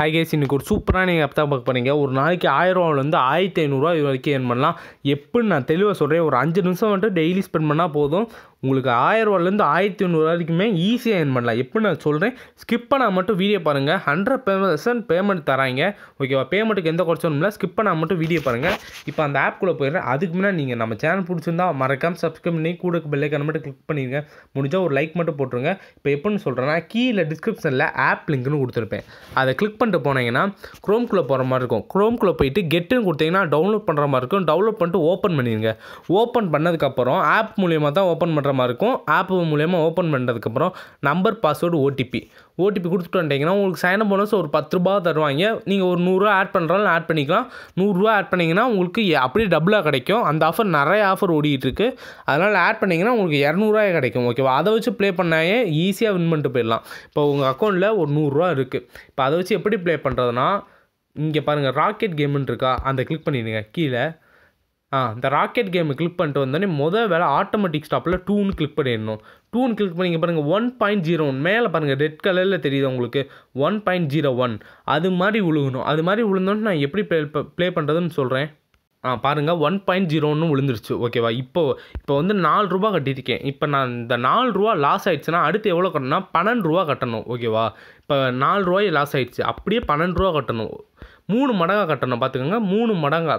high case இன்றைக்கி ஒரு சூப்பராக நீங்கள் அப்போ பார்க்க போகிறீங்க ஒரு நாளைக்கு ஆயிரரூவாவிலேருந்து ஆயிரத்தி ஐநூறுரூவா இது வரைக்கும் ஏர்ன் பண்ணலாம் எப்படின்னு நான் தெளிவாக சொல்கிறேன் ஒரு அஞ்சு நிமிஷம் வந்துட்டு டெய்லி ஸ்பெண்ட் பண்ணால் போதும் உங்களுக்கு ஆயிரரூவாலேருந்து ஆயிரத்தி ஐநூறுரூவா வரைக்குமே ஈஸியாக ஏன் பண்ணலாம் எப்படி நான் சொல்கிறேன் ஸ்கிப் பண்ணால் மட்டும் வீடியோ பாருங்கள் ஹண்ட்ரட் பெர்சன்ட் பேமெண்ட் தராங்க ஓகேவா பேமெண்ட்டுக்கு எந்த குறைச்சும் இல்லை ஸ்கிப் பண்ணால் மட்டும் வீடியோ பாருங்கள் இப்போ அந்த ஆப்குள்ளே போயிடுறேன் அதுக்கு முன்னாடி நீங்கள் நம்ம சேனல் பிடிச்சிருந்தா மறக்காமல் சப்ஸ்கிரைப் பண்ணி கூட பெல்லைக்கான மட்டும் கிளிக் பண்ணிடுங்க முடிஞ்சால் ஒரு லைக் மட்டும் போட்டுருங்க இப்போ எப்படின்னு சொல்கிறேன்னா கீழே டிஸ்கிரிப்ஷனில் ஆப் லிங்க்னு கொடுத்துருப்பேன் அதை கிளிக் பண்ணி பண்ணிட்டு போனீங்கன்னா குள்ளே போகிற மாதிரி இருக்கும் குள்ளே போயிட்டு கெட்டுன்னு கொடுத்தீங்கன்னா டவுன்லோட் பண்ணுற மாதிரி இருக்கும் டவுன்லோட் பண்ணிட்டு ஓப்பன் பண்ணிடுங்க ஓப்பன் பண்ணதுக்கப்புறம் ஆப் மூலியமாக தான் ஓப்பன் பண்ணுற மாதிரி இருக்கும் ஆப் மூலியமாக ஓப்பன் பண்ணுறதுக்கப்புறம் நம்பர் பாஸ்வேர்டு ஓடிபி ஓடிபி கொடுத்துட்டு வந்தீங்கன்னா உங்களுக்கு சைன் அப் போனஸ் ஒரு பத்து ரூபா தருவாங்க நீங்கள் ஒரு நூறுரூவா ஆட் பண்ணுறாலும் ஆட் பண்ணிக்கலாம் நூறுரூவா ஆட் பண்ணிங்கன்னா உங்களுக்கு அப்படியே டபுளாக கிடைக்கும் அந்த ஆஃபர் நிறைய ஆஃபர் ஓடிட்டுருக்கு அதனால் ஆட் பண்ணிங்கன்னா உங்களுக்கு இரநூறுவாயே கிடைக்கும் ஓகேவா அதை வச்சு ப்ளே பண்ணாயே ஈஸியாக வின் பண்ணிட்டு போயிடலாம் இப்போ உங்கள் அக்கௌண்ட்டில் ஒரு நூறுரூவா இருக்குது இப்போ அதை வச்சு எப்படி எப்படி ப்ளே பண்ணுறதுனா இங்கே பாருங்கள் ராக்கெட் கேம்னு இருக்கா அந்த கிளிக் பண்ணிடுங்க கீழே ஆ இந்த ராக்கெட் கேமு கிளிக் பண்ணிட்டு வந்தோடனே மொதல் வேலை ஆட்டோமேட்டிக் ஸ்டாப்பில் டூன்னு கிளிக் பண்ணிடணும் டூன்னு கிளிக் பண்ணிங்க பாருங்கள் ஒன் பாயிண்ட் ஜீரோ ஒன் மேலே பாருங்கள் ரெட் கலரில் தெரியுது உங்களுக்கு ஒன் பாயிண்ட் ஜீரோ ஒன் அது மாதிரி விழுகணும் அது மாதிரி விழுந்தோன்னு நான் எப்படி ப்ளே ப்ளே பண்ணுறதுன்னு சொல்கிறேன் ஆ பாருங்கள் ஒன் பாயிண்ட் ஜீரோன்னு விழுந்துருச்சு ஓகேவா இப்போ இப்போ வந்து நாலு ரூபா கட்டியிருக்கேன் இப்போ நான் இந்த நாலு ரூபா லாஸ் ஆயிடுச்சுன்னா அடுத்து எவ்வளோ கட்டணும்னா பன்னெண்டு ரூபா கட்டணும் ஓகேவா இப்போ நாலு ரூபாய் லாஸ் ஆயிடுச்சு அப்படியே பன்னெண்டு ரூபா கட்டணும் மூணு மடங்காக கட்டணும் பார்த்துக்கோங்க மூணு மடங்கா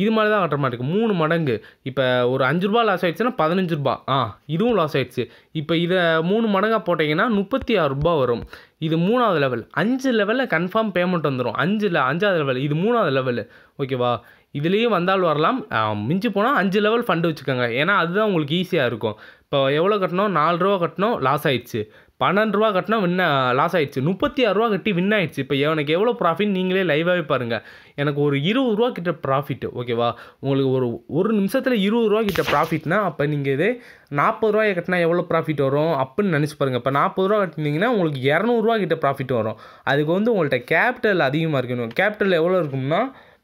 இது மாதிரி தான் கட்டுற மாதிரி இருக்குது மூணு மடங்கு இப்போ ஒரு அஞ்சு ரூபா லாஸ் ஆயிடுச்சுன்னா பதினஞ்சு ரூபா ஆ இதுவும் லாஸ் ஆயிடுச்சு இப்போ இதை மூணு மடங்காக போட்டிங்கன்னா முப்பத்தி ஆறு ரூபா வரும் இது மூணாவது லெவல் அஞ்சு லெவலில் கன்ஃபார்ம் பேமெண்ட் வந்துடும் அஞ்சில் அஞ்சாவது லெவல் இது மூணாவது லெவலு ஓகேவா இதுலேயும் வந்தால் வரலாம் மிஞ்சி போனால் அஞ்சு லெவல் ஃபண்டு வச்சுக்கோங்க ஏன்னா அதுதான் உங்களுக்கு ஈஸியாக இருக்கும் இப்போ எவ்வளோ கட்டணும் நாலு ரூபா கட்டணும் லாஸ் ஆகிடுச்சு பன்னெண்டு ரூபா கட்டினா வின் லாஸ் ஆகிடுச்சு முப்பத்தி ஆறுரூவா கட்டி வின் ஆகிடுச்சு இப்போ எனக்கு எவ்வளோ ப்ராஃபிட் நீங்களே லைவாகவே பாருங்கள் எனக்கு ஒரு இருபது ரூபா கிட்ட ப்ராஃபிட் ஓகேவா உங்களுக்கு ஒரு ஒரு நிமிஷத்தில் இருபது ரூபா கிட்ட ப்ராஃபிட்னா அப்போ நீங்கள் இதே நாற்பது ரூபாய் கட்டினா எவ்வளோ ப்ராஃபிட் வரும் அப்படின்னு நினச்சி பாருங்கள் இப்போ நாற்பது ரூபா கட்டினீங்கன்னா உங்களுக்கு இரநூறுவா கிட்ட ப்ராஃபிட் வரும் அதுக்கு வந்து உங்கள்கிட்ட கேபிட்டல் அதிகமாக இருக்கணும் கேபிட்டல் எவ்வளோ இருக்கும்னா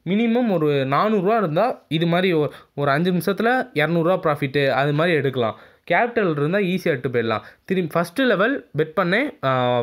மினிமம் ஒரு நானூறுரூவா இருந்தால் இது மாதிரி ஒரு அஞ்சு நிமிஷத்தில் இரநூறுவா ப்ராஃபிட்டு அது மாதிரி எடுக்கலாம் கேபிட்டல் இருந்தால் ஈஸியாக எடுத்து போயிடலாம் திரும்பி ஃபஸ்ட்டு லெவல் பெட் பண்ணேன்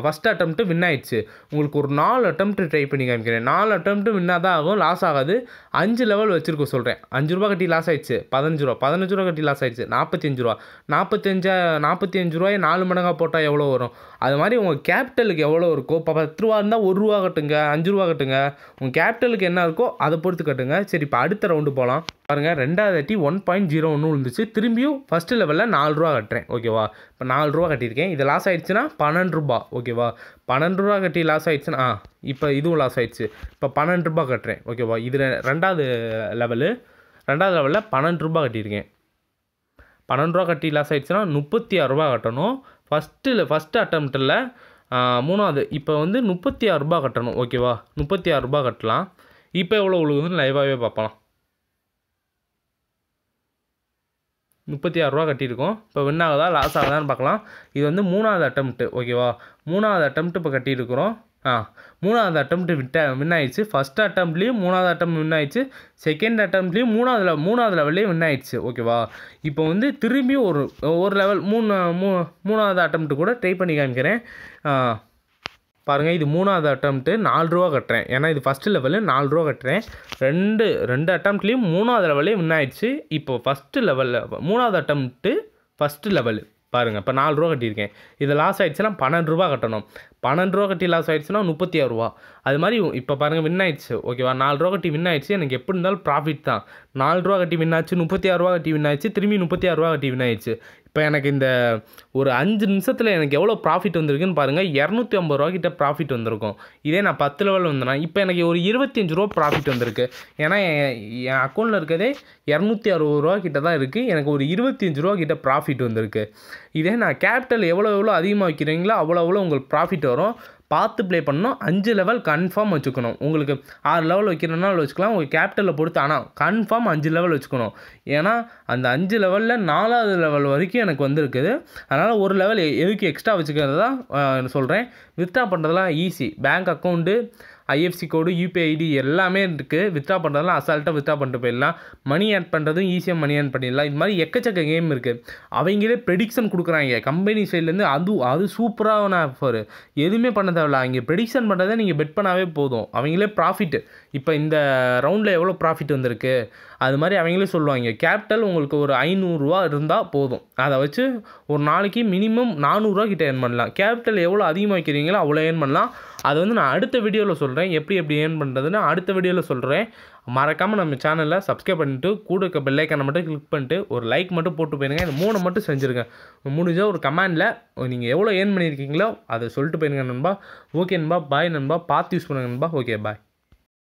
ஃபஸ்ட் அட்டம்ப்ட்டு வின் ஆயிடுச்சு உங்களுக்கு ஒரு நாலு அட்டம் ட்ரை பண்ணி காமிக்கிறேன் நாலு அட்டம்ப்ட்டு வின்னாக தான் ஆகும் லாஸ் ஆகாது அஞ்சு லெவல் வச்சுருக்க சொல்கிறேன் அஞ்சு ரூபா கட்டி லாஸ் ஆயிடுச்சு பதினஞ்சு ரூபா பதினஞ்சு ரூபா கட்டி லாஸ் ஆயிடுச்சு நாற்பத்தஞ்சு ரூபா நாற்பத்தஞ்சா நாற்பத்தி அஞ்சு ரூபாய் நாலு மடங்காக போட்டால் எவ்வளோ வரும் அது மாதிரி உங்கள் கேபிட்டலுக்கு எவ்வளோ இருக்கோ இப்போ பத்து ரூபா இருந்தால் ஒரு ரூபா கட்டுங்க அஞ்சு ரூபா கட்டுங்க உங்கள் கேபிட்டலுக்கு என்ன இருக்கோ அதை பொறுத்து கட்டுங்க சரி இப்போ அடுத்த ரவுண்டு போகலாம் பாருங்கள் ரெண்டாவது அட்டி ஒன் பாயிண்ட் ஜீரோ ஒன்று விழுந்துச்சு திரும்பியும் ஃபர்ஸ்ட் லெவலில் நாலு ரூபா கட்டுறேன் ஓகேவா இப்போ நாலு ரூபா கட்டியிருக்கேன் இது லாஸ் ஆயிடுச்சுன்னா பன்னெண்டு ரூபா ஓகேவா பன்னெண்டு ரூபா கட்டி லாஸ் ஆயிடுச்சுன்னா ஆ இப்போ இதுவும் லாஸ் ஆயிடுச்சு இப்போ பன்னெண்டு ரூபா கட்டுறேன் ஓகேவா இது ரெண்டாவது லெவலு ரெண்டாவது லெவலில் பன்னெண்டு ரூபா கட்டியிருக்கேன் பன்னெண்டு ரூபா கட்டி லாஸ் ஆயிடுச்சுன்னா முப்பத்தி ஆறு ரூபா கட்டணும் ஃபஸ்ட்டில் ஃபஸ்ட்டு அட்டம்ப்டில் மூணாவது இப்போ வந்து முப்பத்தி ஆறுரூபா கட்டணும் ஓகேவா முப்பத்தி ஆறுரூபா கட்டலாம் இப்போ எவ்வளோ உழுகுதுன்னு லைவாகவே பார்ப்பலாம் முப்பத்தி ஆறுரூவா கட்டியிருக்கோம் இப்போ வின் ஆகுதா லாஸ் ஆகுதான்னு பார்க்கலாம் இது வந்து மூணாவது அட்டம்ப்ட்டு ஓகேவா மூணாவது அட்டம்ப்ட் இப்போ கட்டியிருக்கிறோம் ஆ மூணாவது அட்டம்ப்ட் விட்ட வின் ஆயிடுச்சு ஃபஸ்ட் அட்டம்ப்ட்லேயும் மூணாவது அட்டம் வின் ஆயிடுச்சு செகண்ட் அட்டம்ப்ட்லேயும் மூணாவது மூணாவது லெவல்லையும் வின் ஆயிடுச்சு ஓகேவா இப்போ வந்து திரும்பி ஒரு ஒரு லெவல் மூணு மூ மூணாவது அட்டம்ப்ட்டு கூட ட்ரை பண்ணி காமிக்கிறேன் பாருங்கள் இது மூணாவது அட்டம்ப்ட்டு நாலு ரூபா கட்டுறேன் ஏன்னா இது ஃபஸ்ட்டு லெவலு நாலு ரூபா கட்டுறேன் ரெண்டு ரெண்டு அட்டம்ப்ட்லேயும் மூணாவது லெவலே வின் ஆயிடுச்சு இப்போ ஃபஸ்ட்டு லெவலில் மூணாவது அட்டம்ப்ட்டு ஃபஸ்ட்டு லெவலு பாருங்கள் இப்போ நாலு ரூபா கட்டியிருக்கேன் இது லாஸ் ஆகிடுச்சுன்னா பன்னெண்டு ரூபா கட்டணும் பன்னெண்டு ரூபா கட்டி லாஸ் ஆகிடுச்சுன்னா முப்பத்தி ஆறு ரூபா அது மாதிரி இப்போ பாருங்கள் வின் ஆயிடுச்சு ஓகேவா நாலு ரூபா கட்டி வின் ஆயிடுச்சு எனக்கு எப்படி இருந்தாலும் ப்ராஃபிட் தான் நாலு ரூபா கட்டி வின் ஆச்சு முப்பத்தி ஆறு ரூபா கட்டி வின் ஆயிடுச்சு திரும்பி முப்பத்தி ஆறு ரூபா கட்டி வின் ஆயிடுச்சு இப்போ எனக்கு இந்த ஒரு அஞ்சு நிமிஷத்தில் எனக்கு எவ்வளோ ப்ராஃபிட் வந்திருக்குன்னு பாருங்கள் இரநூத்தி ஐம்பது ரூபாக்கிட்ட ப்ராஃபிட் வந்திருக்கும் இதே நான் பத்து லெவல் வந்தேன்னா இப்போ எனக்கு ஒரு இருபத்தஞ்சு ரூபா ப்ராஃபிட் வந்திருக்கு ஏன்னா என் அக்கௌண்ட்டில் இருக்கிறதே இரநூத்தி அறுபது ரூபா தான் இருக்குது எனக்கு ஒரு இருபத்தஞ்சு ரூபா ப்ராஃபிட் வந்திருக்கு இதே நான் கேபிட்டல் எவ்வளோ எவ்வளோ அதிகமாக வைக்கிறீங்களோ அவ்வளோ அவ்வளோ உங்களுக்கு ப்ராஃபிட் வரும் பார்த்து ப்ளே பண்ணணும் அஞ்சு லெவல் கன்ஃபார்ம் வச்சுக்கணும் உங்களுக்கு ஆறு லெவல் வைக்கிறோன்னா வச்சுக்கலாம் உங்கள் கேபிட்டலில் பொறுத்து ஆனால் கன்ஃபார்ம் அஞ்சு லெவல் வச்சுக்கணும் ஏன்னா அந்த அஞ்சு லெவலில் நாலாவது லெவல் வரைக்கும் எனக்கு வந்திருக்குது அதனால் ஒரு லெவல் எதுக்கு எக்ஸ்ட்ரா வச்சுக்கிறது தான் சொல்கிறேன் வித்ட்ரா பண்ணுறதுலாம் easy bank account IFSC code UPI ID எல்லாமே இருக்குது வித்ரா பண்ணுறதுலாம் அசால்ட்டாக வித்ரா பண்ணிட்டு போயிடலாம் மணி ஆட் பண்ணுறதும் ஈஸியாக மணி ஆட் பண்ணிடலாம் இது மாதிரி எக்கச்சக்க கேம் இருக்குது அவங்களே ப்ரெடிக்ஷன் கொடுக்குறாங்க கம்பெனி சைட்லேருந்து அது அது சூப்பரான ஆஃபர் எதுவுமே பண்ண தேவையில்ல அவங்க ப்ரெடிக்ஷன் பண்ணுறதை நீங்கள் பெட் பண்ணாவே போதும் அவங்களே ப்ராஃபிட் இப்போ இந்த ரவுண்டில் எவ்வளோ ப்ராஃபிட் வந்திருக்கு அது மாதிரி அவங்களே சொல்லுவாங்க கேபிட்டல் உங்களுக்கு ஒரு ஐநூறுரூவா இருந்தால் போதும் அதை வச்சு ஒரு நாளைக்கு மினிமம் நானூறுரூவா கிட்டே ஏர்ன் பண்ணலாம் கேபிட்டல் எவ்வளோ அதிகமாக வைக்கிறீங்களோ அவ்வளோ ஏர்ன் பண்ணலாம் அது வந்து நான் அடுத்த வீடியோவில் சொல்கிறேன் எப்படி எப்படி ஏர்ன் பண்ணுறதுன்னு அடுத்த வீடியோவில் சொல்கிறேன் மறக்காமல் நம்ம சேனலில் சப்ஸ்கிரைப் பண்ணிட்டு கூட இருக்க பெல்லைக்கனை மட்டும் கிளிக் பண்ணிட்டு ஒரு லைக் மட்டும் போட்டு போயிருங்க இந்த மூணை மட்டும் செஞ்சுருக்கேன் முடிஞ்சால் ஒரு கமெண்டில் நீங்கள் எவ்வளோ ஏர்ன் பண்ணியிருக்கீங்களோ அதை சொல்லிட்டு போயிருங்க நண்பா ஓகே நண்பா பாய் நண்பா பார்த்து யூஸ் பண்ணுங்க நண்பா ஓகே பாய்